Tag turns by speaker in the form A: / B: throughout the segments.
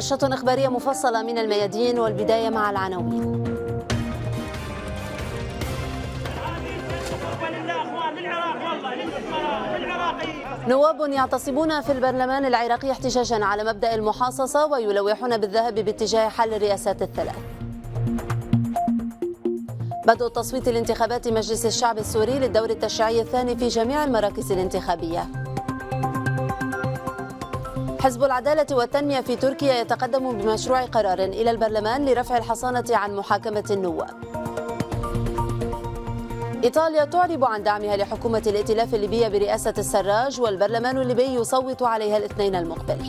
A: نشرة إخبارية مفصلة من الميادين والبداية مع العناوين نواب يعتصمون في البرلمان العراقي احتجاجا على مبدأ المحاصصة ويلوحون بالذهب باتجاه حل الرئاسات الثلاث بدء تصويت لانتخابات مجلس الشعب السوري للدور التشريعي الثاني في جميع المراكز الانتخابيه حزب العدالة والتنمية في تركيا يتقدم بمشروع قرار إلى البرلمان لرفع الحصانة عن محاكمة النواب إيطاليا تعرب عن دعمها لحكومة الائتلاف الليبية برئاسة السراج والبرلمان الليبي يصوت عليها الاثنين المقبل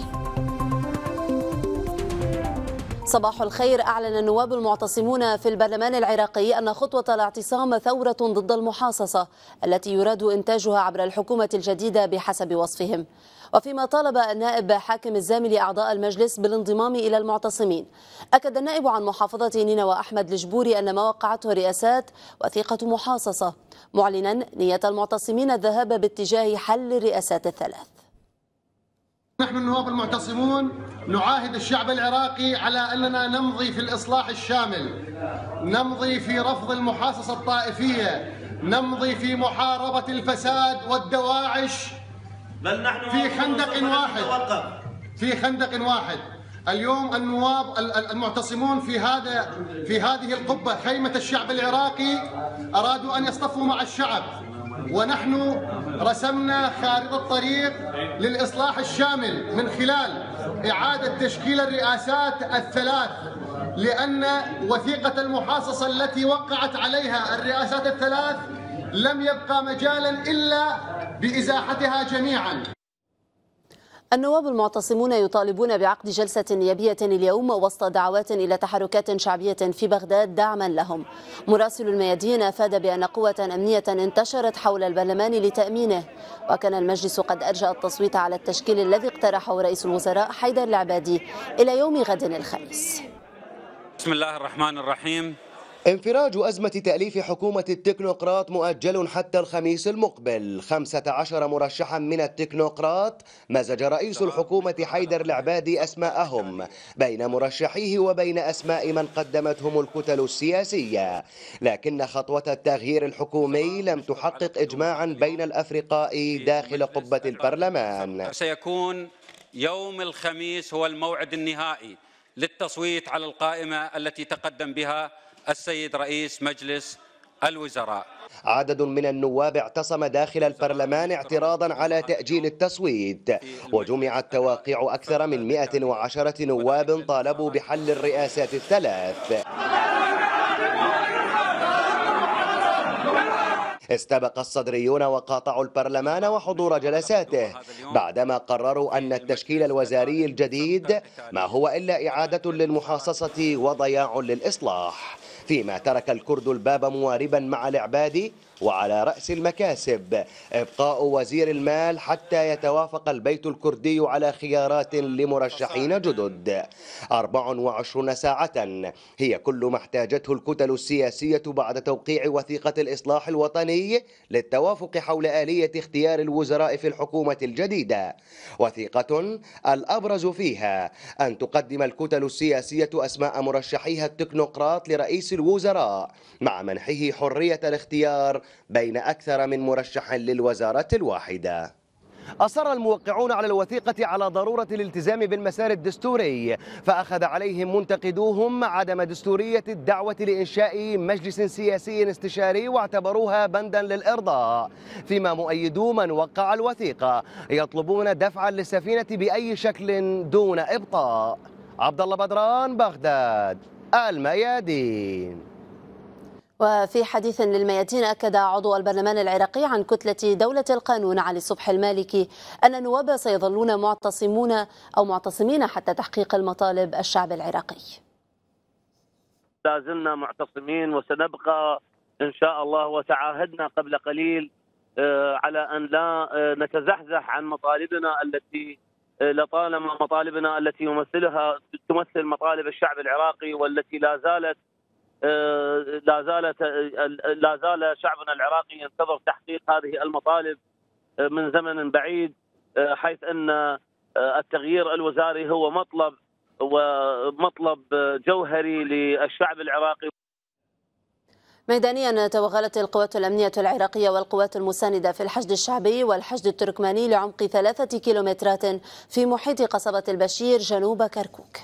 A: صباح الخير أعلن النواب المعتصمون في البرلمان العراقي أن خطوة الاعتصام ثورة ضد المحاصصة التي يراد إنتاجها عبر الحكومة الجديدة بحسب وصفهم وفيما طالب النائب حاكم الزامي أعضاء المجلس بالانضمام إلى المعتصمين أكد النائب عن محافظة نينوى أحمد الجبوري أن ما وقعته رئاسات وثيقة محاصصة معلنا نية المعتصمين الذهاب باتجاه حل الرئاسات الثلاث
B: نحن النواب المعتصمون نعاهد الشعب العراقي على اننا نمضي في الاصلاح الشامل نمضي في رفض المحاصصه الطائفيه نمضي في محاربه الفساد والدواعش بل نحن في خندق واحد في خندق واحد اليوم النواب المعتصمون في هذا في هذه القبه خيمه الشعب العراقي ارادوا ان يصطفوا مع الشعب ونحن رسمنا خارطه طريق للاصلاح الشامل من خلال اعاده تشكيل الرئاسات الثلاث لان وثيقه المحاصصه التي وقعت عليها الرئاسات الثلاث لم يبقى مجالا إلا بإزاحتها جميعا
A: النواب المعتصمون يطالبون بعقد جلسة نيابية اليوم وسط دعوات إلى تحركات شعبية في بغداد دعما لهم مراسل الميادين أفاد بأن قوة أمنية انتشرت حول البرلمان لتأمينه وكان المجلس قد أرجى التصويت على التشكيل الذي اقترحه رئيس الوزراء حيدر العبادي إلى يوم
B: غد الخميس
C: بسم الله الرحمن الرحيم
B: انفراج أزمة تأليف حكومة التكنوقراط مؤجل حتى الخميس المقبل 15 مرشحا من التكنوقراط مزج رئيس الحكومة حيدر العبادي أسماءهم بين مرشحيه وبين أسماء من قدمتهم الكتل السياسية لكن خطوة التغيير الحكومي لم تحقق إجماعا بين الأفرقاء داخل قبة البرلمان
C: سيكون يوم الخميس هو الموعد النهائي للتصويت على القائمة التي تقدم بها السيد رئيس مجلس
D: الوزراء
B: عدد من النواب اعتصم داخل البرلمان اعتراضا على تأجيل التصويت وجمعت تواقيع أكثر من 110 نواب طالبوا بحل الرئاسات الثلاث استبق الصدريون وقاطعوا البرلمان وحضور جلساته بعدما قرروا أن التشكيل الوزاري الجديد ما هو إلا إعادة للمحاصصة وضياع للإصلاح فيما ترك الكرد الباب مواربا مع العبادي وعلى رأس المكاسب إبقاء وزير المال حتى يتوافق البيت الكردي على خيارات لمرشحين جدد 24 ساعة هي كل ما احتاجته الكتل السياسية بعد توقيع وثيقة الإصلاح الوطني للتوافق حول آلية اختيار الوزراء في الحكومة الجديدة وثيقة الأبرز فيها أن تقدم الكتل السياسية أسماء مرشحيها التكنوقراط لرئيس الوزراء مع منحه حرية الاختيار بين أكثر من مرشح للوزارة الواحدة أصر الموقعون على الوثيقة على ضرورة الالتزام بالمسار الدستوري فأخذ عليهم منتقدوهم عدم دستورية الدعوة لإنشاء مجلس سياسي استشاري واعتبروها بندا للإرضاء فيما مؤيدو من وقع الوثيقة يطلبون دفعا للسفينة بأي شكل دون إبطاء عبد الله بدران بغداد الميادين وفي
A: حديث للميادين أكد عضو البرلمان العراقي عن كتلة دولة القانون علي صبح المالكي أن النواب سيظلون معتصمون أو معتصمين حتى تحقيق المطالب الشعب العراقي
B: لازلنا معتصمين وسنبقى إن شاء الله وتعاهدنا قبل قليل آه، على أن لا آه، نتزحزح عن مطالبنا التي آه، لطالما مطالبنا التي يمثلها تمثل مطالب الشعب العراقي والتي لا زالت آه، لا زالت آه، لا زال شعبنا العراقي ينتظر تحقيق هذه المطالب آه، من زمن بعيد حيث ان التغيير الوزاري هو مطلب ومطلب جوهري للشعب العراقي
A: ميدانيا توغلت القوات الأمنية العراقية والقوات المساندة في الحشد الشعبي والحشد التركماني لعمق ثلاثة كيلومترات في محيط قصبة البشير جنوب كركوك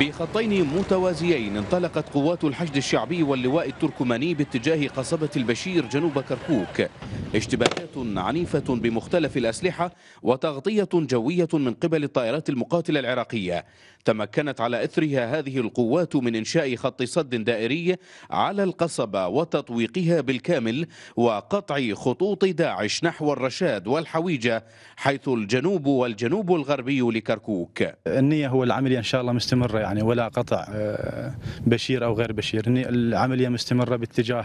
E: بخطين متوازيين انطلقت قوات الحشد الشعبي واللواء التركماني باتجاه قصبة البشير جنوب كركوك اشتباكات عنيفة بمختلف الأسلحة وتغطية جوية من قبل الطائرات المقاتلة العراقية تمكنت على إثرها هذه القوات من إنشاء خط صد دائري على القصبة وتطويقها بالكامل وقطع خطوط داعش نحو الرشاد والحويجة حيث الجنوب والجنوب الغربي لكركوك
F: النية هو العملية إن شاء الله مستمرة يعني ولا قطع آه، بشير او غير بشير العمليه مستمره باتجاه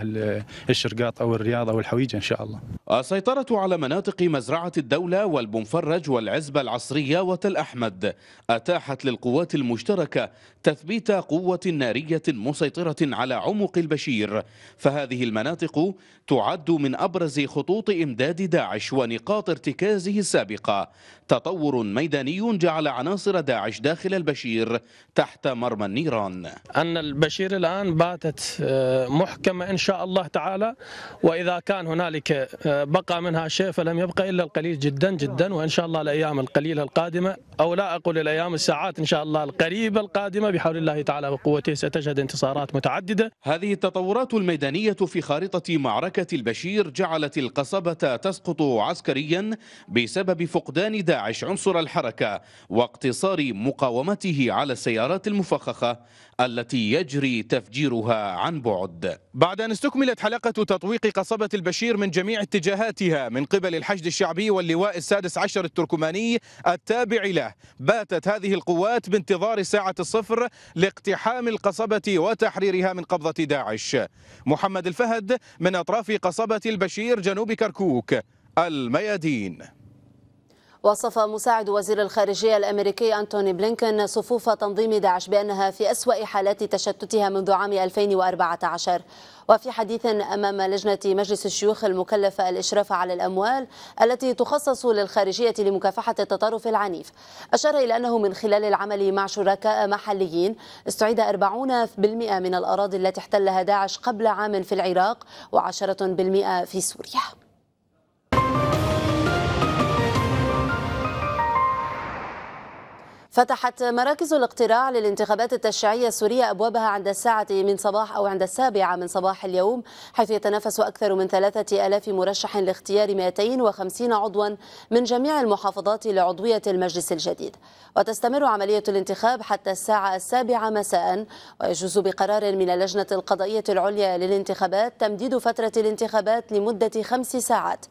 F: الشرقاط او الرياض او الحويجه ان شاء الله
E: السيطره على مناطق مزرعه الدوله والبنفرج والعزبه العصريه وتل احمد اتاحت للقوات المشتركه تثبيت قوه ناريه مسيطره على عمق البشير فهذه المناطق تعد من ابرز خطوط امداد داعش ونقاط ارتكازه السابقه تطور ميداني جعل عناصر داعش داخل البشير تحت مرمى النيران
F: أن البشير الآن باتت آه، محكمة إن شاء الله تعالى وإذا كان هنالك آه، بقى منها شيء فلم يبقى إلا القليل جدا جدا وإن شاء الله الأيام القليلة القادمة أو لا أقول الأيام الساعات إن شاء الله القريبة القادمة بحول الله تعالى وقوته ستشهد انتصارات متعددة هذه
E: التطورات الميدانية في خارطة معركة البشير جعلت القصبة تسقط عسكريا بسبب فقدان داعش داعش عنصر الحركة واقتصار مقاومته على السيارات المفخخة التي يجري تفجيرها عن بعد بعد أن استكملت حلقة تطويق قصبة البشير من جميع اتجاهاتها من قبل الحشد الشعبي واللواء السادس عشر التركماني التابع له باتت هذه القوات بانتظار ساعة الصفر لاقتحام القصبة وتحريرها من قبضة داعش محمد الفهد من أطراف قصبة البشير جنوب كركوك الميادين
A: وصف مساعد وزير الخارجية الأمريكي أنتوني بلينكن صفوف تنظيم داعش بأنها في أسوأ حالات تشتتها منذ عام 2014 وفي حديث أمام لجنة مجلس الشيوخ المكلفة الإشراف على الأموال التي تخصص للخارجية لمكافحة التطرف العنيف أشار إلى أنه من خلال العمل مع شركاء محليين استعيد 40% من الأراضي التي احتلها داعش قبل عام في العراق و10% في سوريا فتحت مراكز الاقتراع للانتخابات التشريعية السورية أبوابها عند الساعة من صباح أو عند السابعة من صباح اليوم حيث يتنافس أكثر من ثلاثة ألاف مرشح لاختيار 250 عضوا من جميع المحافظات لعضوية المجلس الجديد وتستمر عملية الانتخاب حتى الساعة السابعة مساء ويجوز بقرار من اللجنة القضائية العليا للانتخابات تمديد فترة الانتخابات لمدة خمس ساعات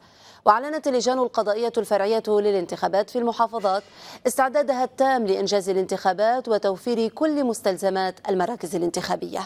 A: وأعلنت اللجان القضائية الفرعية للانتخابات في المحافظات استعدادها التام لإنجاز الانتخابات وتوفير كل مستلزمات المراكز الانتخابية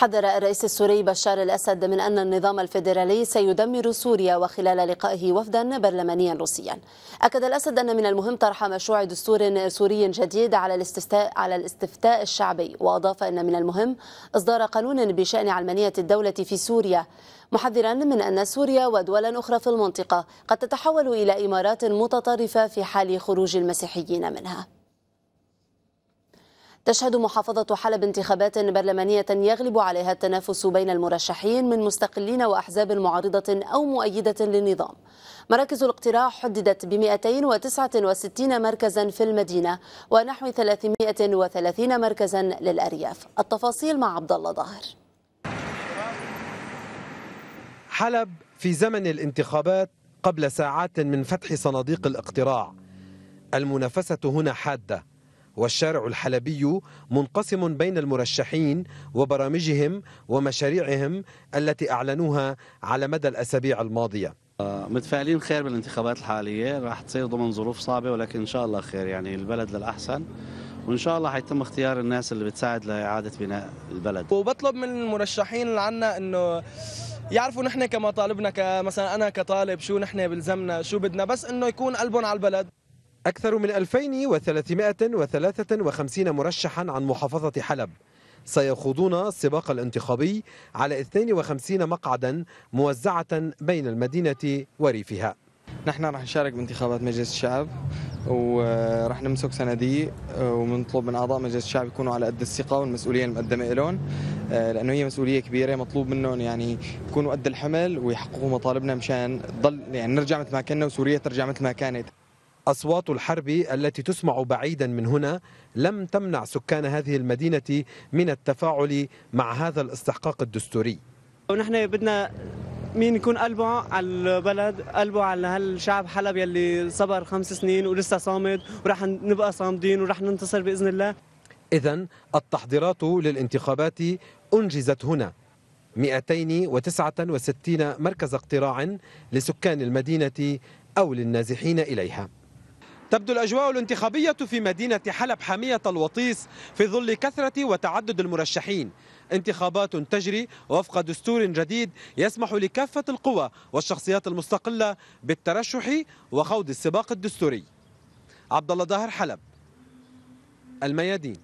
A: حذر الرئيس السوري بشار الأسد من أن النظام الفيدرالي سيدمر سوريا وخلال لقائه وفدا برلمانيا روسيا أكد الأسد أن من المهم طرح مشروع دستور سوري جديد على الاستفتاء, على الاستفتاء الشعبي وأضاف أن من المهم إصدار قانون بشأن علمانية الدولة في سوريا محذرا من أن سوريا ودولا أخرى في المنطقة قد تتحول إلى إمارات متطرفة في حال خروج المسيحيين منها تشهد محافظة حلب انتخابات برلمانية يغلب عليها التنافس بين المرشحين من مستقلين وأحزاب معارضة أو مؤيدة للنظام مراكز الاقتراع حددت ب 269 مركزا في المدينة ونحو 330 مركزا للأرياف التفاصيل مع عبد الله ظاهر
C: حلب في زمن الانتخابات قبل ساعات من فتح صناديق الاقتراع المنافسة هنا حادة والشارع الحلبي منقسم بين المرشحين وبرامجهم ومشاريعهم التي أعلنوها على مدى الأسابيع
G: الماضية آه، متفائلين خير بالانتخابات الحالية راح تصير ضمن ظروف صعبة ولكن إن شاء الله خير يعني البلد للأحسن وإن شاء الله حيتم اختيار الناس اللي بتساعد لإعادة بناء البلد وبطلب من المرشحين اللي عنا إنه يعرفوا نحن كمطالبنا كمثلا
C: أنا كطالب شو نحن بلزمنا شو بدنا بس إنه يكون قلبهم على البلد أكثر من 2353 مرشحا عن محافظة حلب سيخوضون السباق الانتخابي على 52 مقعدا موزعة بين المدينة وريفها نحن راح نشارك بانتخابات مجلس الشعب وراح نمسك صناديق ومنطلب من اعضاء مجلس الشعب يكونوا على قد الثقه والمسؤوليه المقدمه لهم لانه هي مسؤوليه كبيره مطلوب منهم يعني يكونوا قد الحمل ويحققوا مطالبنا مشان تضل يعني نرجع مثل ما كنا وسوريا ترجع مثل ما كانت أصوات الحرب التي تسمع بعيدا من هنا لم تمنع سكان هذه المدينة من التفاعل مع هذا الاستحقاق الدستوري
G: ونحن بدنا مين يكون قلبه على البلد قلبه على هالشعب حلب يلي صبر خمس سنين ولسه صامد ورح نبقى صامدين ورح ننتصر بإذن الله
C: إذا التحضيرات للانتخابات أنجزت هنا 269 مركز اقتراع لسكان المدينة أو للنازحين إليها تبدو الأجواء الانتخابية في مدينة حلب حامية الوطيس في ظل كثرة وتعدد المرشحين انتخابات تجري وفق دستور جديد يسمح لكافة القوى والشخصيات المستقلة بالترشح وخوض السباق الدستوري عبد الله ظاهر حلب الميادين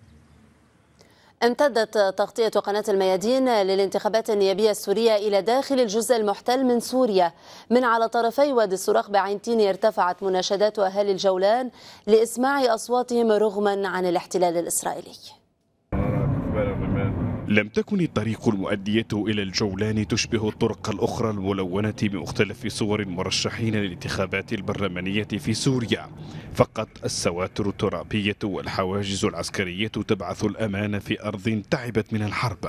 A: امتدت تغطية قناة الميادين للانتخابات النيابية السورية إلى داخل الجزء المحتل من سوريا من على طرفي وادي الصراخ بعينتين ارتفعت مناشدات أهالي الجولان لإسماع أصواتهم رغما عن الاحتلال الإسرائيلي
H: لم تكن الطريق المؤدية إلى الجولان تشبه الطرق الأخرى الملونة بمختلف صور المرشحين للانتخابات البرلمانية في سوريا فقط السواتر الترابية والحواجز العسكرية تبعث الأمان في أرض تعبت من الحرب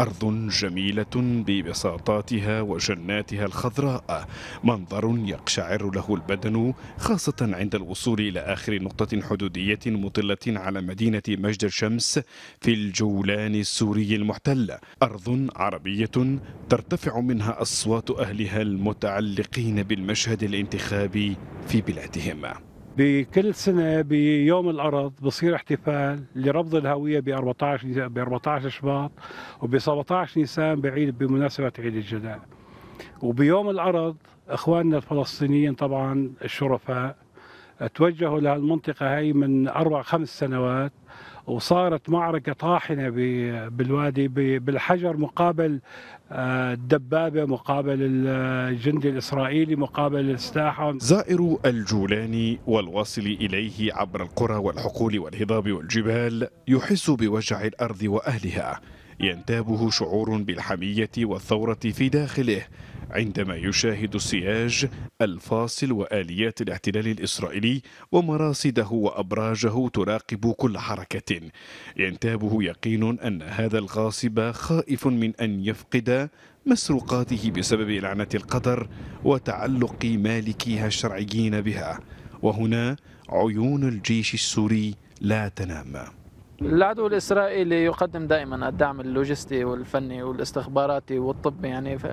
H: أرض جميلة ببساطاتها وجناتها الخضراء منظر يقشعر له البدن خاصة عند الوصول إلى آخر نقطة حدودية مطلة على مدينة مجد الشمس في الجولان السوري المحتلة أرض عربية ترتفع منها أصوات أهلها المتعلقين بالمشهد الانتخابي في بلادهم بكل سنة بيوم الأرض بصير احتفال لرفض الهوية ب 14 ب 14 شباط وب 17 نيسان بعيد بمناسبة عيد الجلال. وبيوم الأرض إخواننا الفلسطينيين طبعا الشرفاء توجهوا لهالمنطقة هاي من أربع خمس سنوات وصارت معركة طاحنة بالوادي بالحجر مقابل آه، الدبابة مقابل الجندي الإسرائيلي مقابل السلاح زائر الجولاني والواصل إليه عبر القرى والحقول والهضاب والجبال يحس بوجع الأرض وأهلها ينتابه شعور بالحمية والثورة في داخله عندما يشاهد السياج الفاصل واليات الاحتلال الاسرائيلي ومراصده وابراجه تراقب كل حركه ينتابه يقين ان هذا الغاصب خائف من ان يفقد مسروقاته بسبب لعنه القدر وتعلق مالكيها الشرعيين بها وهنا عيون الجيش السوري لا تنام
E: العدو الاسرائيلي يقدم دائما الدعم اللوجستي والفني والاستخباراتي والطبي يعني ف...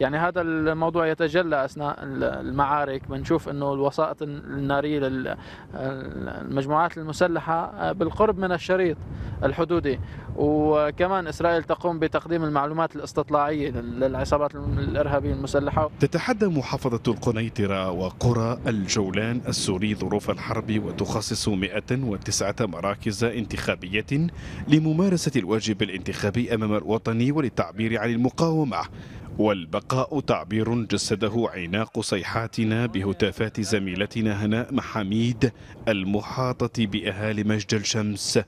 E: يعني هذا الموضوع يتجلى اثناء المعارك بنشوف انه الوسائط الناريه للمجموعات المسلحه بالقرب من الشريط الحدودي وكمان اسرائيل تقوم بتقديم المعلومات الاستطلاعيه للعصابات الارهابيه المسلحه
H: تتحدى محافظه القنيطره وقرى الجولان السوري ظروف الحرب وتخصص 109 مراكز انتخابية لممارسة الواجب الانتخابي أمام الوطن وللتعبير عن المقاومة والبقاء تعبير جسده عناق صيحاتنا بهتافات زميلتنا هناء محاميد المحاطة بأهالي مجد الشمس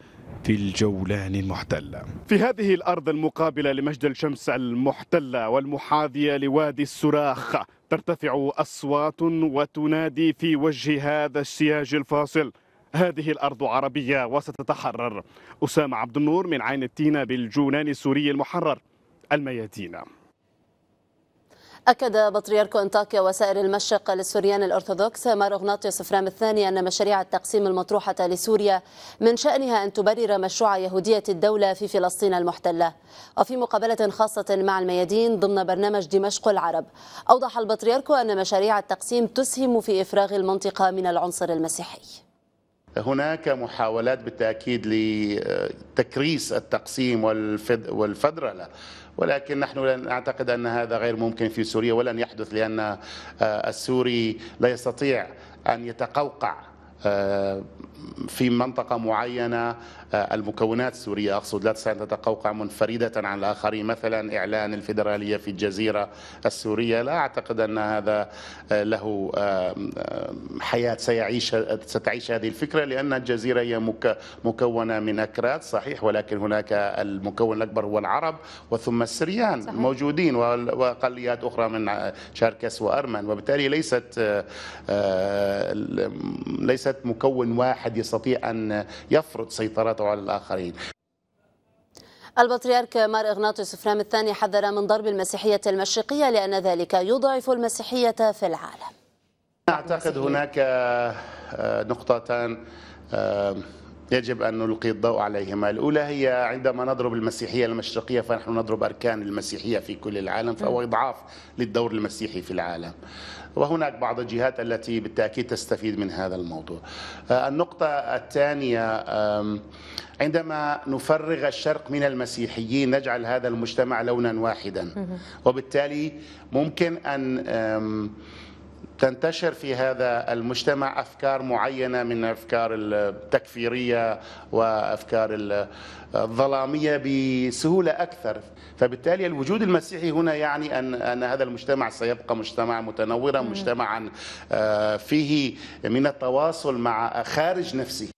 H: في الجولان المحتلة في هذه الأرض المقابلة لمجد الشمس المحتلة والمحاذية لوادي السراخ ترتفع أصوات وتنادي في وجه هذا السياج الفاصل هذه الأرض عربية وستتحرر أسامة عبد النور من عين التينة بالجونان السوري المحرر الميادين
A: أكد بطريرك أنطاكيا وسائر المشرق للسوريان الأرثوذكس مارغناطيوس فرام الثاني أن مشاريع التقسيم المطروحة لسوريا من شأنها أن تبرر مشروع يهودية الدولة في فلسطين المحتلة وفي مقابلة خاصة مع الميادين ضمن برنامج دمشق العرب أوضح البطريرك أن مشاريع التقسيم تسهم في إفراغ المنطقة من العنصر المسيحي
I: هناك محاولات بالتاكيد لتكريس التقسيم والفدرله ولكن نحن لا نعتقد ان هذا غير ممكن في سوريا ولن يحدث لان آه، السوري لا يستطيع ان يتقوقع آه، في منطقة معينة آه، المكونات السورية أقصد لا تستطيع أن تتقوقع منفردة عن الآخرين مثلا إعلان الفيدرالية في الجزيرة السورية لا أعتقد أن هذا آه، له حياة سيعيش ستعيش هذه الفكرة لأن الجزيرة هي مكونة من أكراد صحيح ولكن هناك المكون الأكبر هو العرب وثم السريان صحيح. موجودين وأقليات أخرى من شركس وأرمن وبالتالي ليست آه، ليست مكون واحد أحد يستطيع أن يفرض سيطرته على الآخرين
A: البطريرك مار إغناطيوس فرام الثاني حذر من ضرب المسيحية المشرقية لأن ذلك يضعف المسيحية في العالم
I: أعتقد هناك آه، نقطتان آه، يجب أن نلقي الضوء عليهما الأولى هي عندما نضرب المسيحية المشرقية فنحن نضرب أركان المسيحية في كل العالم فهو إضعاف للدور المسيحي في العالم وهناك بعض الجهات التي بالتأكيد تستفيد من هذا الموضوع آه، النقطة الثانية عندما نفرغ الشرق من المسيحيين نجعل هذا المجتمع لونا واحدا وبالتالي ممكن أن تنتشر في هذا المجتمع افكار معينه من افكار التكفيريه وافكار الظلاميه بسهوله اكثر فبالتالي الوجود المسيحي هنا يعني ان ان هذا المجتمع سيبقى مجتمعا متنورا آه، مجتمعا فيه من التواصل مع خارج نفسه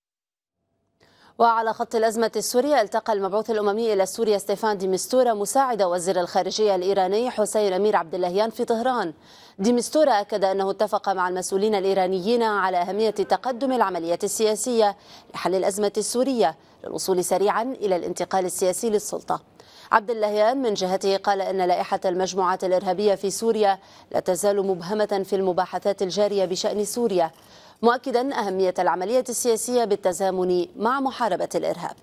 A: وعلى خط الأزمة السورية التقى المبعوث الأممي إلى سوريا ستيفان ديمستورا مساعد وزير الخارجية الإيراني حسين أمير عبد اللهيان في طهران ديمستورا أكد أنه اتفق مع المسؤولين الإيرانيين على أهمية تقدم العمليات السياسية لحل الأزمة السورية للوصول سريعا إلى الانتقال السياسي للسلطة عبد اللهيان من جهته قال ان لائحه المجموعات الارهابيه في سوريا لا تزال مبهمه في المباحثات الجاريه بشان سوريا مؤكدا أهمية العملية السياسية بالتزامن مع محاربة الإرهاب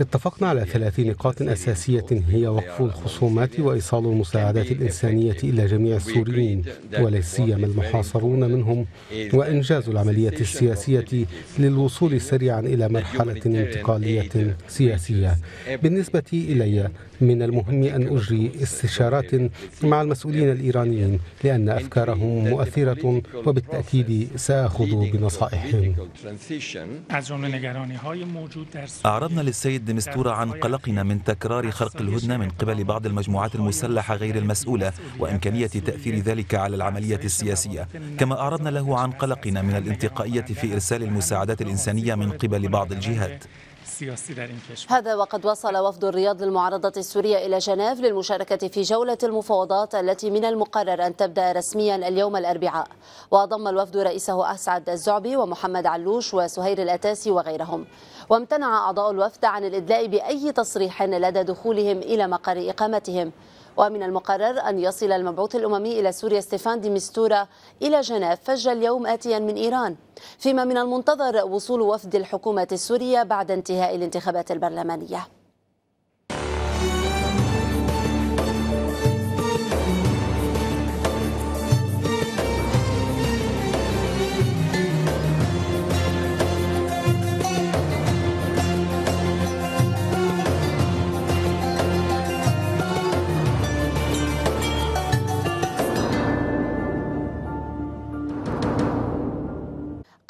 C: اتفقنا على ثلاث نقاط أساسية هي وقف الخصومات وإيصال المساعدات الإنسانية إلى جميع السوريين ولا سيما المحاصرون منهم وإنجاز العملية السياسية للوصول سريعا إلى مرحلة انتقالية سياسية بالنسبة إلي من المهم أن أجري استشارات مع المسؤولين الإيرانيين لأن أفكارهم مؤثرة وبالتأكيد سأخذ بنصائحهم
F: أعرضنا
D: للسيد ديمستورا عن قلقنا من تكرار خرق الهدنة من قبل بعض المجموعات المسلحة غير المسؤولة وإمكانية تأثير ذلك على العملية السياسية كما أعرضنا له عن قلقنا من الانتقائية في إرسال المساعدات الإنسانية من قبل بعض الجهات
F: السياسي در این
I: کشور
A: هذا وقد وصل وفد الرياض للمعارضة السورية إلى جنيف للمشاركة في جولة المفاوضات التي من المقرر أن تبدأ رسميا اليوم الأربعاء وضم الوفد رئيسه أسعد الزعبي ومحمد علوش وسهير الأتاسي وغيرهم وامتنع أعضاء الوفد عن الإدلاء بأي تصريح لدى دخولهم إلى مقر إقامتهم ومن المقرر أن يصل المبعوث الأممي إلى سوريا ستيفان دي مستورا إلى جنيف فج اليوم آتيا من إيران فيما من المنتظر وصول وفد الحكومة السورية بعد انتهاء الانتخابات البرلمانية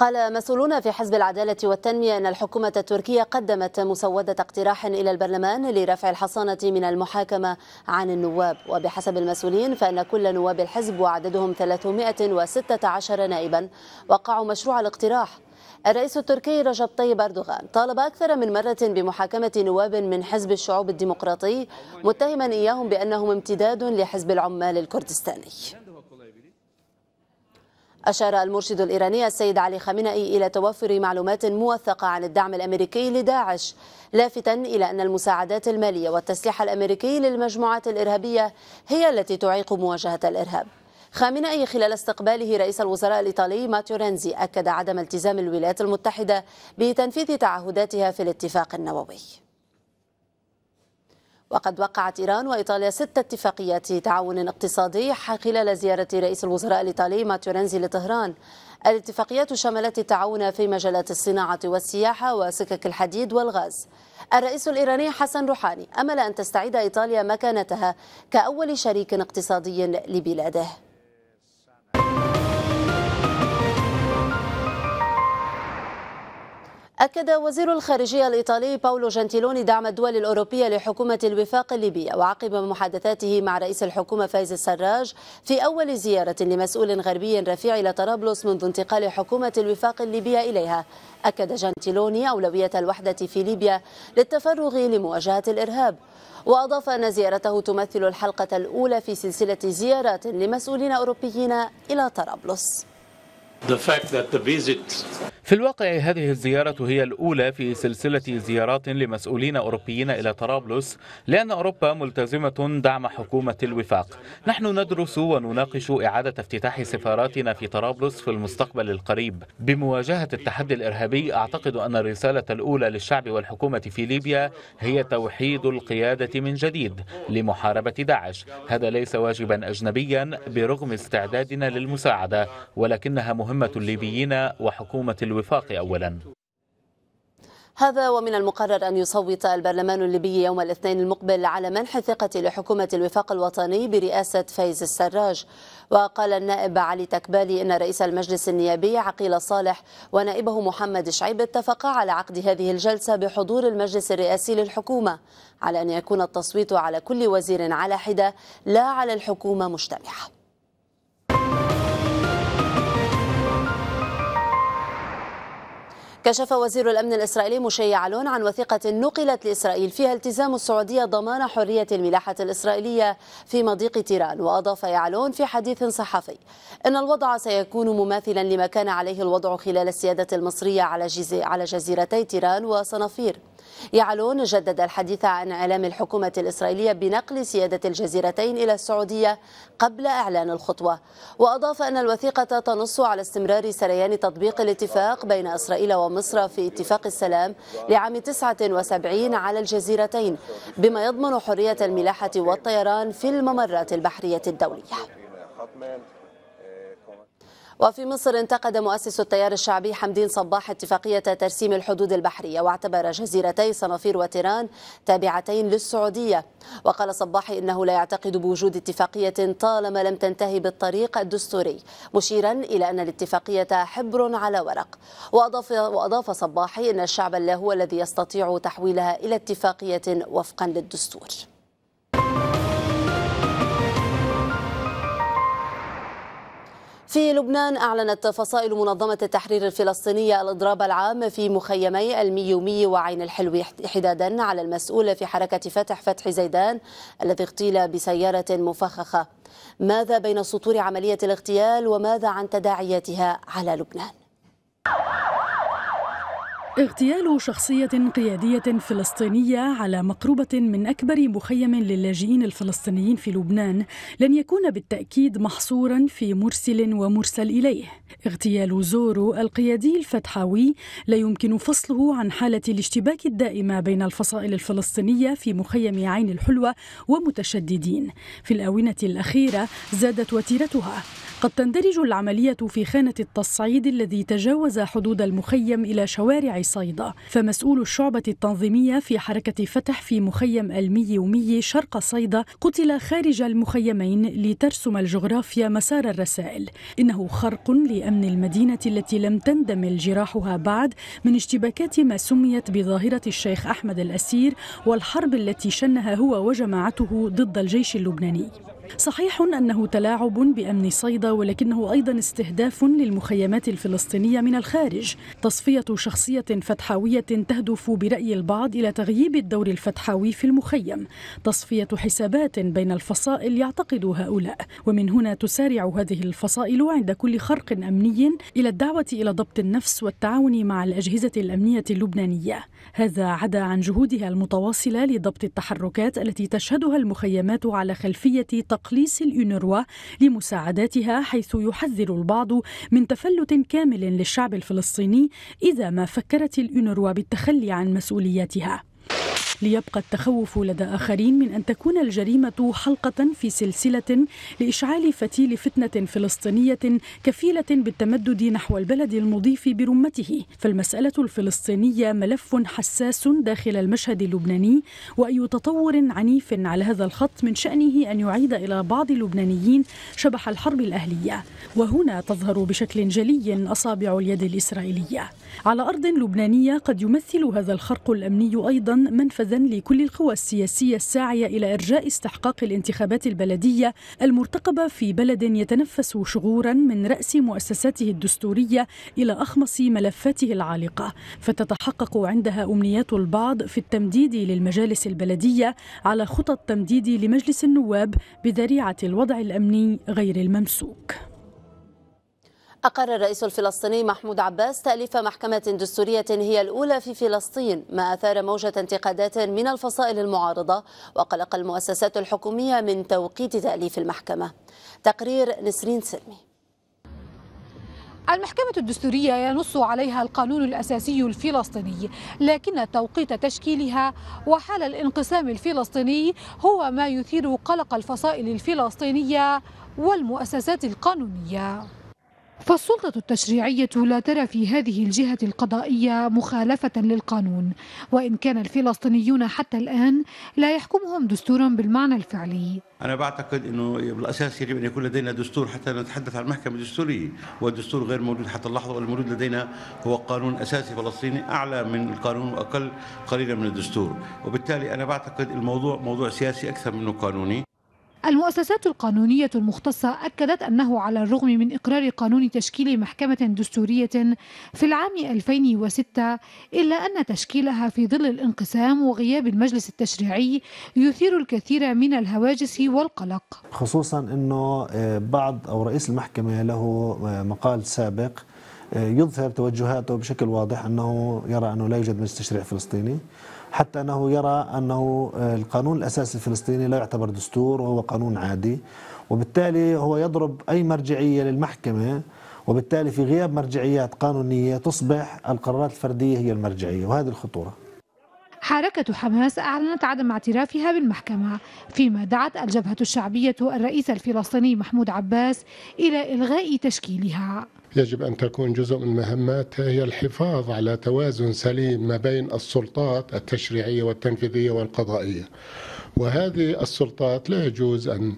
A: قال مسؤولون في حزب العدالة والتنمية أن الحكومة التركية قدمت مسودة اقتراح إلى البرلمان لرفع الحصانة من المحاكمة عن النواب وبحسب المسؤولين فإن كل نواب الحزب وعددهم 316 نائبا وقعوا مشروع الاقتراح الرئيس التركي رجب طيب أردوغان طالب أكثر من مرة بمحاكمة نواب من حزب الشعوب الديمقراطي متهما إياهم بأنهم امتداد لحزب العمال الكردستاني أشار المرشد الإيراني السيد علي خامنئي إلى توفر معلومات موثقة عن الدعم الأمريكي لداعش لافتا إلى أن المساعدات المالية والتسليح الأمريكي للمجموعات الإرهابية هي التي تعيق مواجهة الإرهاب خامنئي خلال استقباله رئيس الوزراء الإيطالي ماتيو رينزي أكد عدم التزام الولايات المتحدة بتنفيذ تعهداتها في الاتفاق النووي وقد وقعت إيران وإيطاليا ست اتفاقيات تعاون اقتصادي خلال زيارة رئيس الوزراء الإيطالي ماتيو رينزي لطهران الاتفاقيات شملت التعاون في مجالات الصناعة والسياحة وسكك الحديد والغاز الرئيس الإيراني حسن روحاني أمل أن تستعيد إيطاليا مكانتها كأول شريك اقتصادي لبلاده أكد وزير الخارجية الإيطالي باولو جنتيلوني دعم الدول الأوروبية لحكومة الوفاق الليبية وعقب محادثاته مع رئيس الحكومة فايز السراج في أول زيارة لمسؤول غربي رفيع إلى طرابلس منذ انتقال حكومة الوفاق الليبية إليها أكد جنتيلوني أولوية الوحدة في ليبيا للتفرغ لمواجهة الإرهاب وأضاف أن زيارته تمثل الحلقة الأولى في سلسلة زيارات لمسؤولين أوروبيين إلى طرابلس
G: في الواقع هذه الزيارة هي الأولى في سلسلة زيارات لمسؤولين أوروبيين إلى طرابلس لأن أوروبا ملتزمة دعم حكومة الوفاق نحن ندرس ونناقش إعادة افتتاح سفاراتنا في طرابلس في المستقبل القريب بمواجهة التحدي الإرهابي أعتقد أن الرسالة الأولى للشعب والحكومة في ليبيا هي توحيد القيادة من جديد لمحاربة داعش هذا ليس واجبا أجنبيا برغم استعدادنا للمساعدة ولكنها مهمة مهمة الليبيين وحكومة الوفاق أولا
A: هذا ومن المقرر أن يصوت البرلمان الليبي يوم الاثنين المقبل على منح ثقة لحكومة الوفاق الوطني برئاسة فايز السراج وقال النائب علي تكبالي أن رئيس المجلس النيابي عقيل صالح ونائبه محمد شعيب اتفقا على عقد هذه الجلسة بحضور المجلس الرئاسي للحكومة على أن يكون التصويت على كل وزير على حدة لا على الحكومة مجتمعة كشف وزير الأمن الإسرائيلي مشي علون عن وثيقة نقلت لإسرائيل فيها التزام السعودية ضمان حرية الملاحة الإسرائيلية في مضيق تيران وأضاف يعلون في حديث صحفي أن الوضع سيكون مماثلا لما كان عليه الوضع خلال السيادة المصرية على, على جزيرتي تيران وصنافير يعلون جدد الحديث عن إعلام الحكومة الإسرائيلية بنقل سيادة الجزيرتين إلى السعودية قبل إعلان الخطوة وأضاف أن الوثيقة تنص على استمرار سريان تطبيق الاتفاق بين إسرائيل ومصر في اتفاق السلام لعام 79 على الجزيرتين بما يضمن حرية الملاحة والطيران في الممرات البحرية الدولية وفي مصر انتقد مؤسس التيار الشعبي حمدين صباح اتفاقية ترسيم الحدود البحرية واعتبر جزيرتي صنافير وتيران تابعتين للسعودية وقال صباح إنه لا يعتقد بوجود اتفاقية طالما لم تنتهي بالطريق الدستوري مشيرا إلى أن الاتفاقية حبر على ورق وأضاف, وأضاف صباحي أن الشعب لا هو الذي يستطيع تحويلها إلى اتفاقية وفقا للدستور في لبنان أعلنت فصائل منظمة التحرير الفلسطينية الإضراب العام في مخيمي الميومي وعين الحلو حدادا على المسؤول في حركة فتح فتح زيدان الذي اغتيل بسيارة مفخخة ماذا بين سطور عملية الاغتيال وماذا عن تداعياتها على لبنان؟
J: اغتيال شخصية قيادية فلسطينية على مقربة من أكبر مخيم للاجئين الفلسطينيين في لبنان لن يكون بالتأكيد محصورا في مرسل ومرسل إليه اغتيال زورو القيادي الفتحاوي لا يمكن فصله عن حالة الاشتباك الدائمة بين الفصائل الفلسطينية في مخيم عين الحلوة ومتشددين في الآونة الأخيرة زادت وتيرتها قد تندرج العملية في خانة التصعيد الذي تجاوز حدود المخيم إلى شوارع صيدا فمسؤول الشعبة التنظيمية في حركة فتح في مخيم المي ومي شرق صيدا قتل خارج المخيمين لترسم الجغرافيا مسار الرسائل إنه خرق لأمن المدينة التي لم تندمل جراحها بعد من اشتباكات ما سميت بظاهرة الشيخ أحمد الأسير والحرب التي شنها هو وجماعته ضد الجيش اللبناني صحيح أنه تلاعب بأمن صيدا ولكنه أيضا استهداف للمخيمات الفلسطينية من الخارج تصفية شخصية فتحاوية تهدف برأي البعض إلى تغييب الدور الفتحاوي في المخيم تصفية حسابات بين الفصائل يعتقد هؤلاء ومن هنا تسارع هذه الفصائل عند كل خرق أمني إلى الدعوة إلى ضبط النفس والتعاون مع الأجهزة الأمنية اللبنانية هذا عدا عن جهودها المتواصلة لضبط التحركات التي تشهدها المخيمات على خلفية تقليص اليونروا لمساعداتها حيث يحذر البعض من تفلت كامل للشعب الفلسطيني إذا ما فكرت اليونروا بالتخلي عن مسؤولياتها ليبقى التخوف لدى آخرين من أن تكون الجريمة حلقة في سلسلة لإشعال فتيل فتنة فلسطينية كفيلة بالتمدد نحو البلد المضيف برمته فالمسألة الفلسطينية ملف حساس داخل المشهد اللبناني وأي تطور عنيف على هذا الخط من شأنه أن يعيد إلى بعض اللبنانيين شبح الحرب الأهلية وهنا تظهر بشكل جلي أصابع اليد الإسرائيلية على أرض لبنانية قد يمثل هذا الخرق الأمني أيضا منفذ نفاذا لكل القوى السياسية الساعية إلى إرجاء استحقاق الانتخابات البلدية المرتقبة في بلد يتنفس شغورا من رأس مؤسساته الدستورية إلى أخمص ملفاته العالقة فتتحقق عندها أمنيات البعض في التمديد للمجالس البلدية على خطى التمديد لمجلس النواب بذريعة الوضع الأمني غير الممسوك
A: أقر الرئيس الفلسطيني محمود عباس تأليف محكمة دستورية هي الأولى في فلسطين ما أثار موجة انتقادات من الفصائل المعارضة وقلق المؤسسات الحكومية من توقيت تأليف المحكمة تقرير نسرين سلمي
K: المحكمة الدستورية ينص عليها القانون الأساسي الفلسطيني لكن توقيت تشكيلها وحال الانقسام الفلسطيني هو ما يثير قلق الفصائل الفلسطينية والمؤسسات القانونية فالسلطة التشريعية لا ترى في هذه الجهة القضائية مخالفة للقانون وإن كان الفلسطينيون حتى الآن لا يحكمهم دستور بالمعنى الفعلي
I: أنا بعتقد أنه بالأساس يجب أن يكون لدينا دستور حتى نتحدث عن المحكمة الدستورية والدستور غير موجود حتى اللحظة والموجود لدينا هو قانون أساسي فلسطيني أعلى من القانون وأقل قليلا من الدستور وبالتالي أنا بعتقد الموضوع موضوع سياسي أكثر منه قانوني
K: المؤسسات القانونية المختصة أكدت أنه على الرغم من إقرار قانون تشكيل محكمة دستورية في العام 2006 إلا أن تشكيلها في ظل الانقسام وغياب المجلس التشريعي يثير الكثير من الهواجس والقلق
L: خصوصا
G: أنه آه، بعض أو رئيس المحكمة له آه، مقال سابق آه، يظهر توجهاته بشكل واضح أنه يرى أنه لا يوجد مجلس تشريع فلسطيني حتى أنه يرى أنه آه، القانون الأساسي الفلسطيني لا يعتبر دستور وهو قانون عادي وبالتالي هو يضرب أي مرجعية للمحكمة وبالتالي في غياب مرجعيات قانونية تصبح القرارات الفردية هي المرجعية وهذه الخطورة
K: حركة حماس أعلنت عدم اعترافها بالمحكمة فيما دعت الجبهة الشعبية الرئيس الفلسطيني محمود عباس إلى إلغاء تشكيلها
I: يجب أن تكون جزء من مهماتها هي الحفاظ على توازن سليم ما بين السلطات التشريعية والتنفيذية والقضائية وهذه السلطات لا يجوز أن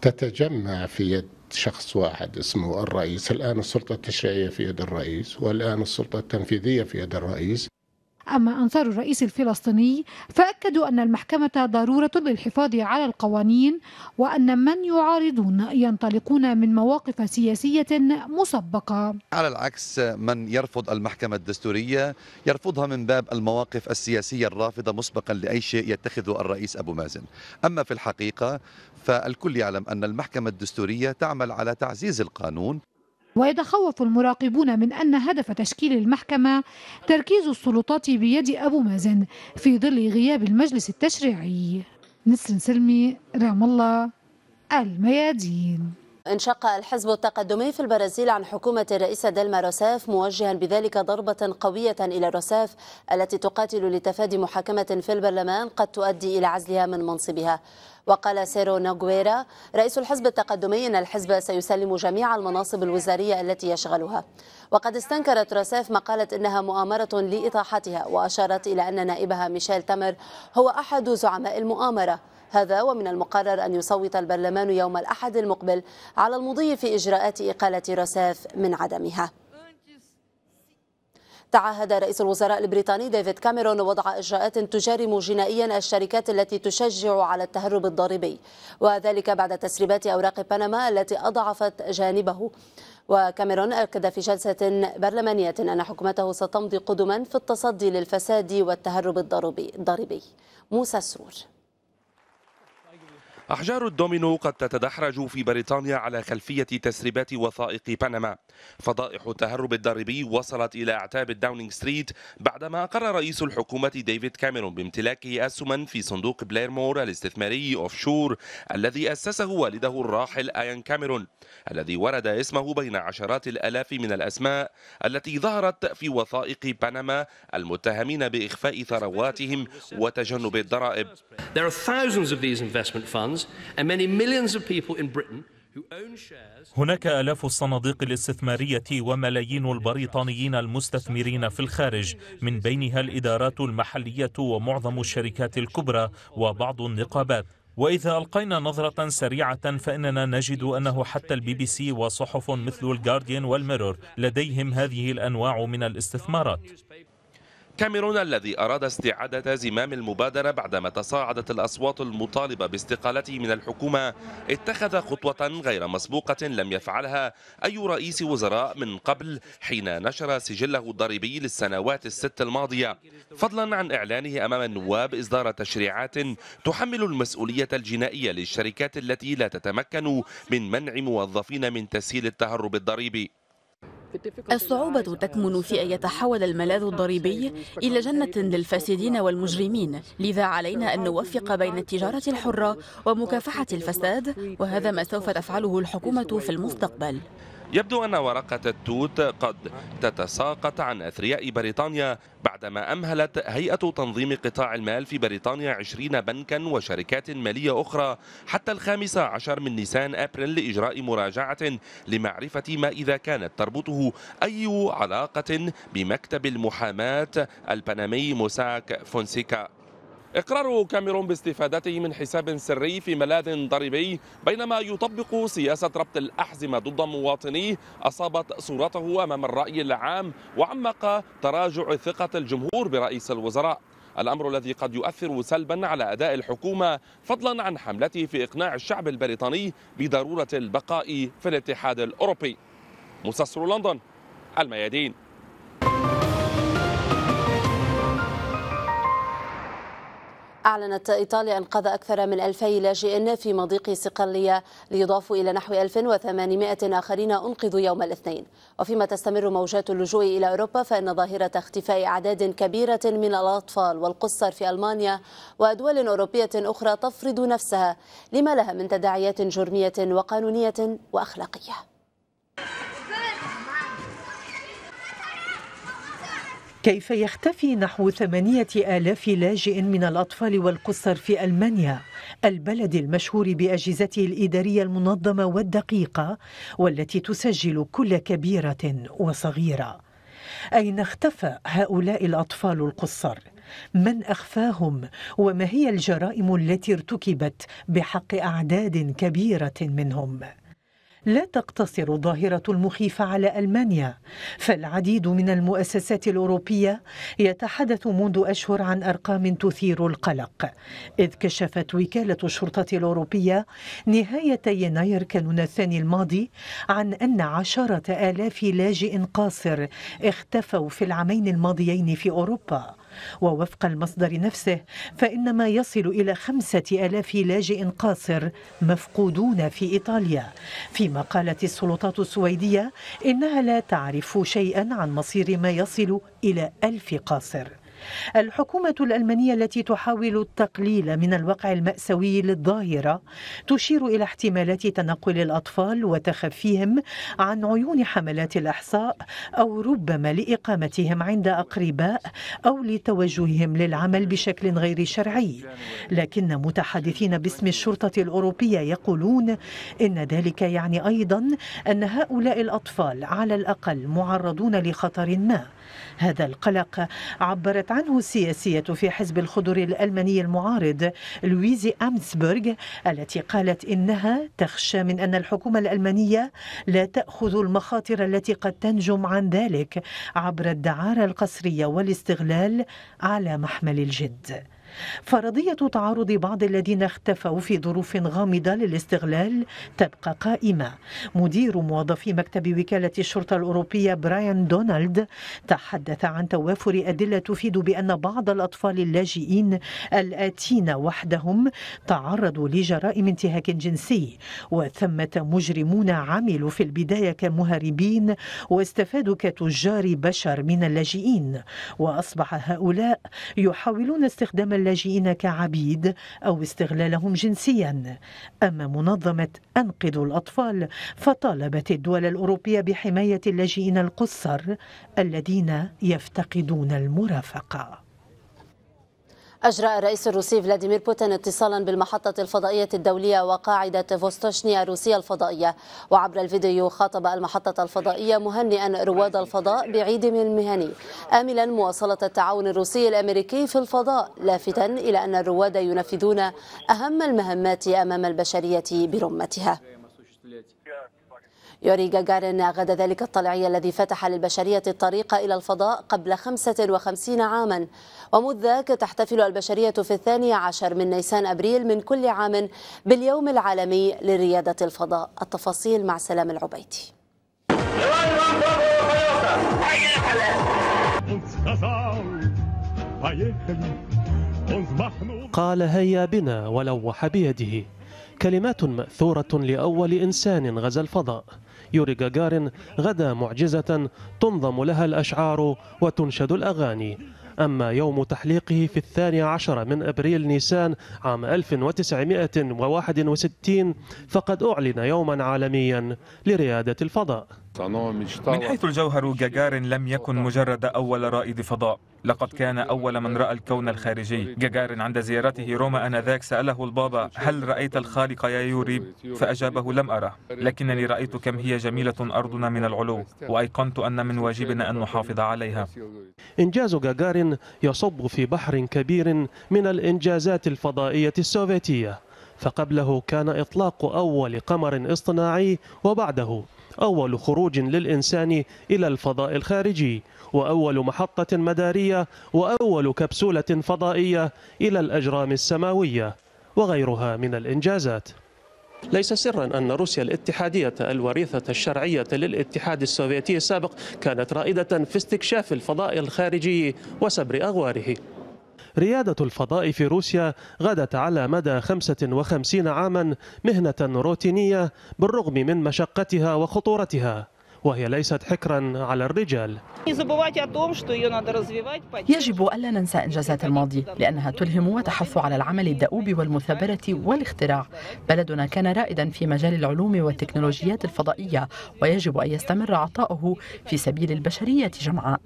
I: تتجمع في يد شخص واحد اسمه الرئيس الآن السلطة التشريعية في يد الرئيس والآن السلطة التنفيذية في يد الرئيس
K: أما أنصار الرئيس الفلسطيني فأكدوا أن المحكمة ضرورة للحفاظ على القوانين وأن من يعارضون ينطلقون من مواقف سياسية مسبقة
M: على العكس من يرفض المحكمة الدستورية يرفضها من باب المواقف السياسية الرافضة مسبقا لأي شيء يتخذه الرئيس أبو مازن أما في الحقيقة فالكل يعلم أن المحكمة الدستورية تعمل على تعزيز القانون
K: ويتخوف المراقبون من أن هدف تشكيل المحكمة تركيز السلطات بيد أبو مازن في ظل غياب المجلس التشريعي نسر سلمي رام الله الميادين
A: انشق الحزب التقدمي في البرازيل عن حكومة الرئيسة ديلما روساف موجها بذلك ضربة قوية إلى روساف التي تقاتل لتفادي محاكمة في البرلمان قد تؤدي إلى عزلها من منصبها وقال سيرو ناغويرا رئيس الحزب التقدمي أن الحزب سيسلم جميع المناصب الوزارية التي يشغلها وقد استنكرت روساف ما قالت إنها مؤامرة لإطاحتها وأشارت إلى أن نائبها ميشيل تمر هو أحد زعماء المؤامرة هذا ومن المقرر أن يصوت البرلمان يوم الأحد المقبل على المضي في إجراءات إقالة رساف من عدمها تعهد رئيس الوزراء البريطاني ديفيد كاميرون وضع إجراءات تجرم جنائيا الشركات التي تشجع على التهرب الضريبي وذلك بعد تسريبات أوراق بنما التي أضعفت جانبه وكاميرون أكد في جلسة برلمانية أن حكومته ستمضي قدما في التصدي للفساد والتهرب الضريبي موسى سرور
M: أحجار الدومينو قد تتدحرج في بريطانيا على خلفية تسريبات وثائق بنما فضائح التهرب الضريبي وصلت إلى أعتاب الداونينغ ستريت بعدما أقر رئيس الحكومة ديفيد كاميرون بامتلاكه أسهما في صندوق بليرمور الاستثماري أوفشور الذي أسسه والده الراحل آيان كاميرون الذي ورد اسمه بين عشرات الآلاف من الأسماء التي ظهرت في وثائق بنما المتهمين بإخفاء ثرواتهم وتجنب الضرائب. There are thousands of these investment funds
F: هناك آلاف الصناديق الاستثمارية وملايين البريطانيين المستثمرين في الخارج من بينها الإدارات المحلية ومعظم الشركات الكبرى وبعض النقابات وإذا ألقينا نظرة سريعة فإننا نجد أنه حتى البي بي سي وصحف مثل الجارديان والميرور لديهم هذه الأنواع من الاستثمارات
M: كاميرون الذي أراد استعادة زمام المبادرة بعدما تصاعدت الأصوات المطالبة باستقالته من الحكومة اتخذ خطوة غير مسبوقة لم يفعلها أي رئيس وزراء من قبل حين نشر سجله الضريبي للسنوات الست الماضية فضلا عن إعلانه أمام النواب إصدار تشريعات تحمل المسؤولية الجنائية للشركات التي لا تتمكن من منع موظفين من تسهيل التهرب الضريبي
J: الصعوبة
A: تكمن في أن يتحول الملاذ الضريبي إلى جنة للفاسدين والمجرمين لذا علينا أن نوفق بين التجارة الحرة ومكافحة الفساد وهذا ما سوف تفعله الحكومة في المستقبل
M: يبدو أن ورقة التوت قد تتساقط عن أثرياء بريطانيا بعدما أمهلت هيئة تنظيم قطاع المال في بريطانيا 20 بنكا وشركات مالية أخرى حتى الخامس عشر من نيسان أبريل لإجراء مراجعة لمعرفة ما إذا كانت تربطه أي علاقة بمكتب المحاماة البنمي موساك فونسيكا إقرار كاميرون باستفادته من حساب سري في ملاذ ضريبي بينما يطبق سياسة ربط الأحزمة ضد مواطنيه أصابت صورته أمام الرأي العام وعمق تراجع ثقة الجمهور برئيس الوزراء الأمر الذي قد يؤثر سلبا على أداء الحكومة فضلا عن حملته في إقناع الشعب البريطاني بضرورة البقاء في الاتحاد الأوروبي مستصر لندن الميادين
A: أعلنت إيطاليا إنقاذ أكثر من 2000 لاجئ في مضيق صقلية ليضافوا إلى نحو 1800 آخرين أنقذوا يوم الاثنين وفيما تستمر موجات اللجوء إلى أوروبا فإن ظاهرة اختفاء أعداد كبيرة من الأطفال والقصر في ألمانيا ودول أوروبية أخرى تفرض نفسها لما لها من تداعيات جرمية
L: وقانونية وأخلاقية كيف يختفي نحو ثمانية آلاف لاجئ من الأطفال والقصر في ألمانيا البلد المشهور بأجهزته الإدارية المنظمة والدقيقة والتي تسجل كل كبيرة وصغيرة أين اختفى هؤلاء الأطفال القصر؟ من أخفاهم وما هي الجرائم التي ارتكبت بحق أعداد كبيرة منهم؟ لا تقتصر الظاهرة المخيفة على ألمانيا فالعديد من المؤسسات الأوروبية يتحدث منذ أشهر عن أرقام تثير القلق إذ كشفت وكالة الشرطة الأوروبية نهاية يناير كانون الثاني الماضي عن أن عشرة آلاف لاجئ قاصر اختفوا في العامين الماضيين في أوروبا ووفق المصدر نفسه فإن ما يصل إلى خمسة ألاف لاجئ قاصر مفقودون في إيطاليا فيما قالت السلطات السويدية إنها لا تعرف شيئا عن مصير ما يصل إلى ألف قاصر الحكومة الألمانية التي تحاول التقليل من الواقع المأساوي للظاهرة تشير إلى احتمالات تنقل الأطفال وتخفيهم عن عيون حملات الإحصاء أو ربما لإقامتهم عند أقرباء أو لتوجههم للعمل بشكل غير شرعي لكن متحدثين باسم الشرطة الأوروبية يقولون إن ذلك يعني أيضا أن هؤلاء الأطفال على الأقل معرضون لخطر ما هذا القلق عبرت عنه السياسية في حزب الخضر الألماني المعارض لويزي أمسبرغ التي قالت إنها تخشى من أن الحكومة الألمانية لا تأخذ المخاطر التي قد تنجم عن ذلك عبر الدعارة القسرية والاستغلال على محمل الجد فرضية تعرض بعض الذين اختفوا في ظروف غامضة للاستغلال تبقى قائمة مدير موظفي مكتب وكالة الشرطة الأوروبية برايان دونالد تحدث عن توافر أدلة تفيد بأن بعض الأطفال اللاجئين الآتين وحدهم تعرضوا لجرائم انتهاك جنسي وثمة مجرمون عملوا في البداية كمهربين واستفادوا كتجار بشر من اللاجئين وأصبح هؤلاء يحاولون استخدام اللاجئين كعبيد أو استغلالهم جنسيا أما منظمة أنقذ الأطفال فطالبت الدول الأوروبية بحماية اللاجئين القصر الذين يفتقدون المرافقه
A: أجرى الرئيس الروسي فلاديمير بوتين اتصالا بالمحطة الفضائية الدولية وقاعدة فوستوشنيا الروسية الفضائية وعبر الفيديو خاطب المحطة الفضائية مهنئا رواد الفضاء بعيد المهني آملا مواصلة التعاون الروسي الأمريكي في الفضاء لافتا إلى أن الرواد ينفذون أهم المهمات أمام البشرية برمتها يوري جاجارين غدا ذلك الطلعي الذي فتح للبشرية الطريق إلى الفضاء قبل 55 عاما ومذ ذاك تحتفل البشرية في الثاني عشر من نيسان أبريل من كل عام باليوم العالمي لريادة الفضاء التفاصيل مع سلام العبيدي
F: قال هيا بنا ولوح بيده كلمات مأثورة لأول إنسان غزا الفضاء يوري جاجارين غدا معجزة تنظم لها الأشعار وتنشد الأغاني أما يوم تحليقه في الثاني عشر من أبريل نيسان عام 1961 فقد أعلن يوما عالميا لريادة الفضاء من
C: حيث الجوهر جاجارين لم يكن مجرد أول رائد فضاء لقد كان أول من رأى الكون الخارجي جاجارين عند زيارته روما أنذاك سأله البابا هل رأيت الخالق يا يوري؟ فأجابه لم أره لكنني رأيت كم هي جميلة أرضنا من العلو وأيقنت أن من واجبنا أن نحافظ عليها
F: إنجاز جاجارين يصب في بحر كبير من الإنجازات الفضائية السوفيتية فقبله كان إطلاق أول قمر اصطناعي وبعده أول خروج للإنسان إلى الفضاء الخارجي وأول محطة مدارية وأول كبسولة فضائية إلى الأجرام السماوية وغيرها من الإنجازات ليس سرا أن روسيا الاتحادية الوريثة الشرعية للاتحاد السوفيتي السابق كانت رائدة في استكشاف الفضاء الخارجي وسبر أغواره ريادة الفضاء في روسيا غدت على مدى 55 عاما مهنة روتينية بالرغم من مشقتها وخطورتها وهي ليست حكرا على الرجال
J: يجب ألا ننسى إنجازات الماضي لأنها تلهم وتحث على العمل الدؤوب والمثابرة والاختراع بلدنا كان رائدا في مجال العلوم والتكنولوجيات الفضائية ويجب أن يستمر عطاؤه في سبيل البشرية جمعاء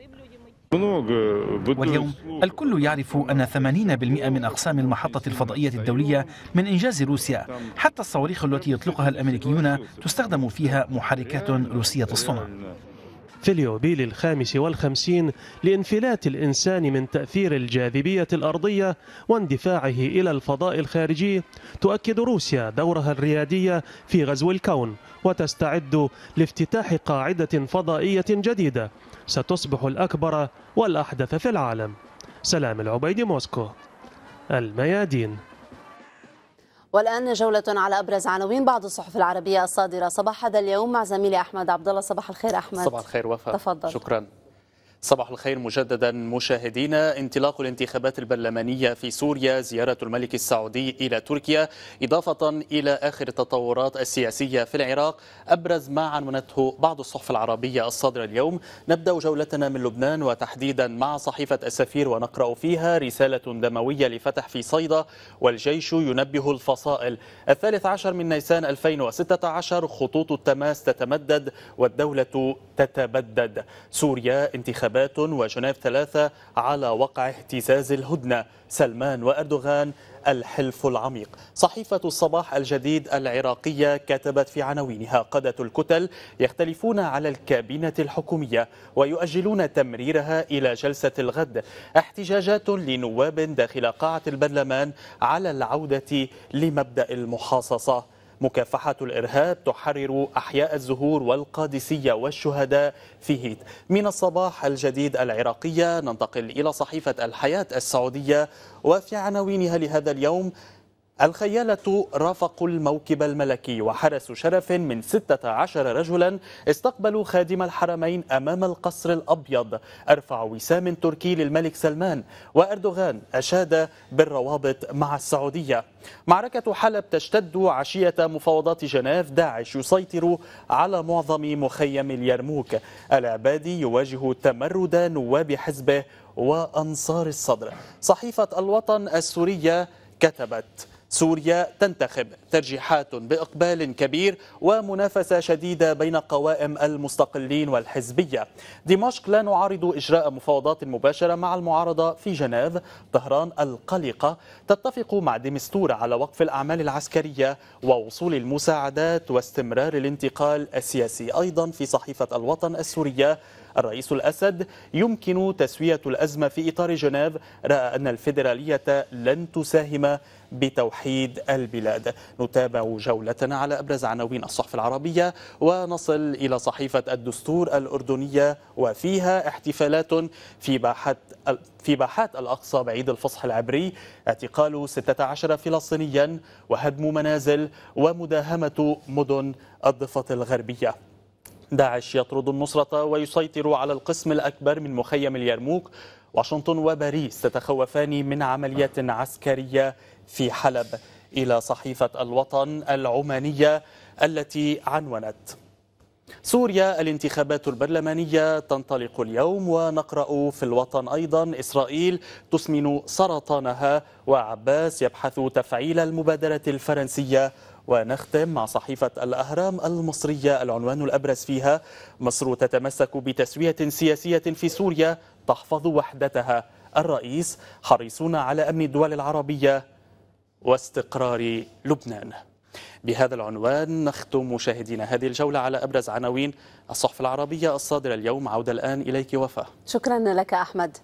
E: آه، واليوم الكل يعرف أن 80% من أقسام المحطة الفضائية الدولية من إنجاز روسيا حتى الصواريخ التي يطلقها الأمريكيون
F: تستخدم فيها محركات روسية الصنع في اليوبيل الخامس والخمسين لانفلات الإنسان من تأثير الجاذبية الأرضية واندفاعه إلى الفضاء الخارجي تؤكد روسيا دورها الريادي في غزو الكون وتستعد لافتتاح قاعدة فضائية جديدة ستصبح الأكبر والأحدث في العالم سلام العبيدي موسكو الميادين
A: والآن جولة على أبرز عناوين بعض الصحف العربية الصادرة صباح هذا اليوم مع زميلي أحمد عبد الله صباح الخير أحمد صباح
G: الخير وفاء تفضل شكرا صباح الخير مجددا مشاهدينا انطلاق الانتخابات البرلمانية في سوريا زيارة الملك السعودي إلى تركيا إضافة إلى آخر التطورات السياسية في العراق أبرز ما عنونته بعض الصحف العربية الصادرة اليوم نبدأ جولتنا من لبنان وتحديدا مع صحيفة السفير ونقرأ فيها رسالة دموية لفتح في صيدا والجيش ينبه الفصائل الثالث عشر من نيسان 2016 خطوط التماس تتمدد والدولة تتبدد سوريا انتخابات انتخابات وجنيف ثلاثة على وقع اهتزاز الهدنة سلمان وأردوغان الحلف العميق صحيفة الصباح الجديد العراقية كتبت في عناوينها قادة الكتل يختلفون على الكابينة الحكومية ويؤجلون تمريرها إلى جلسة الغد احتجاجات لنواب داخل قاعة البرلمان على العودة لمبدأ المحاصصة مكافحة الإرهاب تحرر أحياء الزهور والقادسية والشهداء في هيت من الصباح الجديد العراقية ننتقل إلى صحيفة الحياة السعودية وفي عناوينها لهذا اليوم الخيالة رافقوا الموكب الملكي وحرس شرف من 16 رجلا استقبلوا خادم الحرمين أمام القصر الأبيض أرفع وسام تركي للملك سلمان وأردوغان أشاد بالروابط مع السعودية معركة حلب تشتد عشية مفاوضات جنيف داعش يسيطر على معظم مخيم اليرموك العبادي يواجه تمرد نواب حزبه وأنصار الصدر صحيفة الوطن السورية كتبت سوريا تنتخب ترجيحات بإقبال كبير ومنافسة شديدة بين قوائم المستقلين والحزبية دمشق لا نعارض إجراء مفاوضات مباشرة مع المعارضة في جنيف طهران القلقة تتفق مع دمستور على وقف الأعمال العسكرية ووصول المساعدات واستمرار الانتقال السياسي أيضا في صحيفة الوطن السورية الرئيس الأسد يمكن تسوية الأزمة في إطار جنيف رأى أن الفيدرالية لن تساهم بتوحيد البلاد نتابع جولتنا على أبرز عناوين الصحف العربية ونصل إلى صحيفة الدستور الأردنية وفيها احتفالات في باحات في باحات الأقصى بعيد الفصح العبري اعتقال 16 فلسطينيا وهدم منازل ومداهمة مدن الضفة الغربية داعش يطرد النصرة ويسيطر على القسم الأكبر من مخيم اليرموك واشنطن وباريس تتخوفان من عمليات عسكرية في حلب إلى صحيفة الوطن العمانية التي عنونت سوريا الانتخابات البرلمانية تنطلق اليوم ونقرأ في الوطن أيضا إسرائيل تسمن سرطانها وعباس يبحث تفعيل المبادرة الفرنسية ونختم مع صحيفة الأهرام المصرية العنوان الأبرز فيها مصر تتمسك بتسوية سياسية في سوريا تحفظ وحدتها الرئيس حريصون على أمن الدول العربية واستقرار لبنان بهذا العنوان نختم مشاهدينا هذه الجولة على أبرز عناوين الصحف العربية الصادرة اليوم عودة الآن إليك وفاء
A: شكرا لك أحمد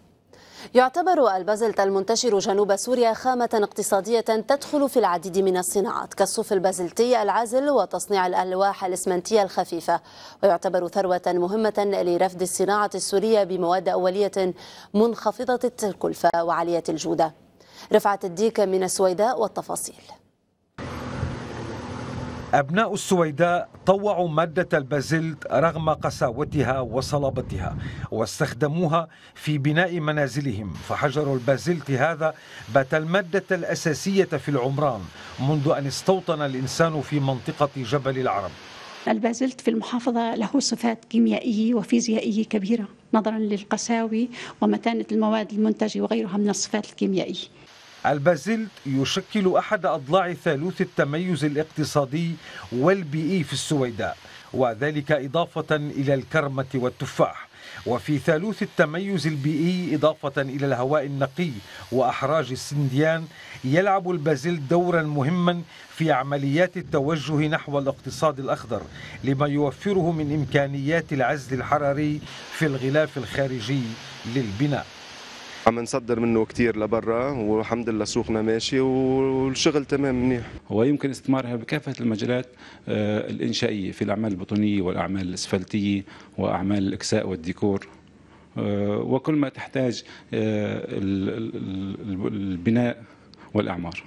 A: يعتبر البازلت المنتشر جنوب سوريا خامة اقتصادية تدخل في العديد من الصناعات كالصوف البازلتي العازل وتصنيع الألواح الإسمنتية الخفيفة ويعتبر ثروة مهمة لرفد الصناعة السورية بمواد أولية منخفضة الكلفة وعالية الجودة رفعت الديك من السويداء والتفاصيل
D: أبناء السويداء طوعوا مادة البازلت رغم قساوتها وصلابتها واستخدموها في بناء منازلهم فحجر البازلت هذا بات المادة الأساسية في العمران منذ أن استوطن الإنسان في منطقة جبل العرب
J: البازلت في المحافظة له صفات كيميائية وفيزيائية كبيرة نظرا للقساوة ومتانة المواد المنتجة وغيرها من الصفات الكيميائية
D: البازلت يشكل أحد أضلاع ثالوث التميز الاقتصادي والبيئي في السويداء وذلك إضافة إلى الكرمة والتفاح وفي ثالوث التميز البيئي إضافة إلى الهواء النقي وأحراج السنديان يلعب البازل دورا مهما في عمليات التوجه نحو الاقتصاد الأخضر لما يوفره من إمكانيات العزل الحراري في الغلاف الخارجي
M: للبناء عم نصدر منه كثير لبرا والحمد لله سوقنا ماشي
F: والشغل تمام منيح
H: ويمكن استثمارها بكافه المجالات آه، الانشائيه في الاعمال البطونيه والاعمال الاسفلتيه واعمال الاكساء والديكور آه، وكل ما تحتاج آه، البناء
D: والاعمار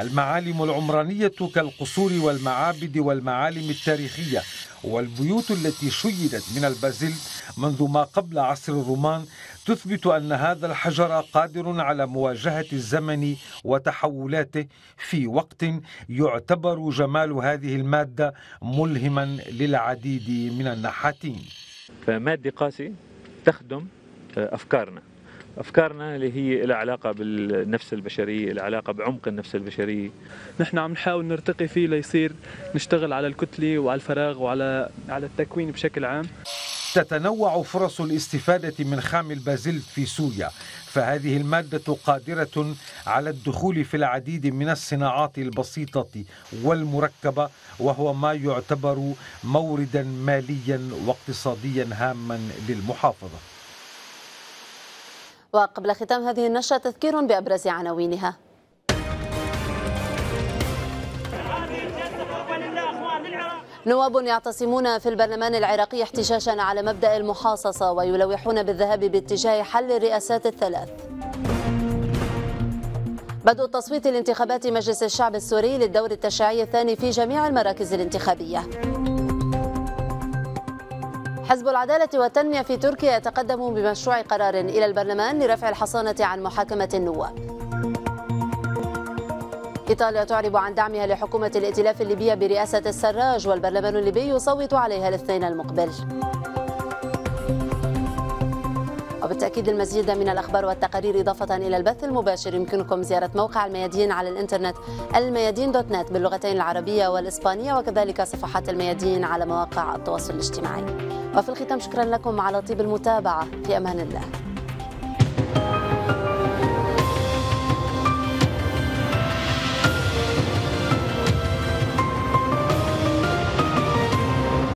D: المعالم العمرانيه كالقصور والمعابد والمعالم التاريخيه والبيوت التي شيدت من البازل منذ ما قبل عصر الرومان تثبت أن هذا الحجر قادر على مواجهة الزمن وتحولاته في وقت يعتبر جمال هذه المادة ملهما للعديد من النحاتين
G: فمادة قاسي تخدم آه، أفكارنا افكارنا اللي هي لها علاقه بالنفس البشريه، لها علاقه
F: بعمق النفس البشريه. نحن عم نحاول نرتقي فيه ليصير نشتغل على الكتله وعلى الفراغ وعلى على التكوين بشكل عام. تتنوع فرص الاستفادة من
D: خام البازلت في سوريا فهذه المادة قادرة على الدخول في العديد من الصناعات البسيطة والمركبة وهو ما يعتبر موردا ماليا واقتصاديا هاما للمحافظة
A: وقبل ختام هذه النشرة تذكير بأبرز عناوينها نواب يعتصمون في البرلمان العراقي احتجاجا على مبدأ المحاصصة ويلوحون بالذهاب باتجاه حل الرئاسات الثلاث بدء تصويت لانتخابات مجلس الشعب السوري للدور التشريعي الثاني في جميع المراكز الانتخابيه حزب العدالة والتنمية في تركيا يتقدم بمشروع قرار إلى البرلمان لرفع الحصانة عن محاكمة النواب إيطاليا تعرب عن دعمها لحكومة الائتلاف الليبية برئاسة السراج والبرلمان الليبي يصوت عليها الاثنين المقبل وبالتأكيد المزيد من الأخبار والتقارير إضافة إلى البث المباشر يمكنكم زيارة موقع الميادين على الإنترنت الميادين دوت نت باللغتين العربية والإسبانية وكذلك صفحات الميادين على مواقع التواصل الاجتماعي وفي الختام شكرا لكم على طيب المتابعة في أمان الله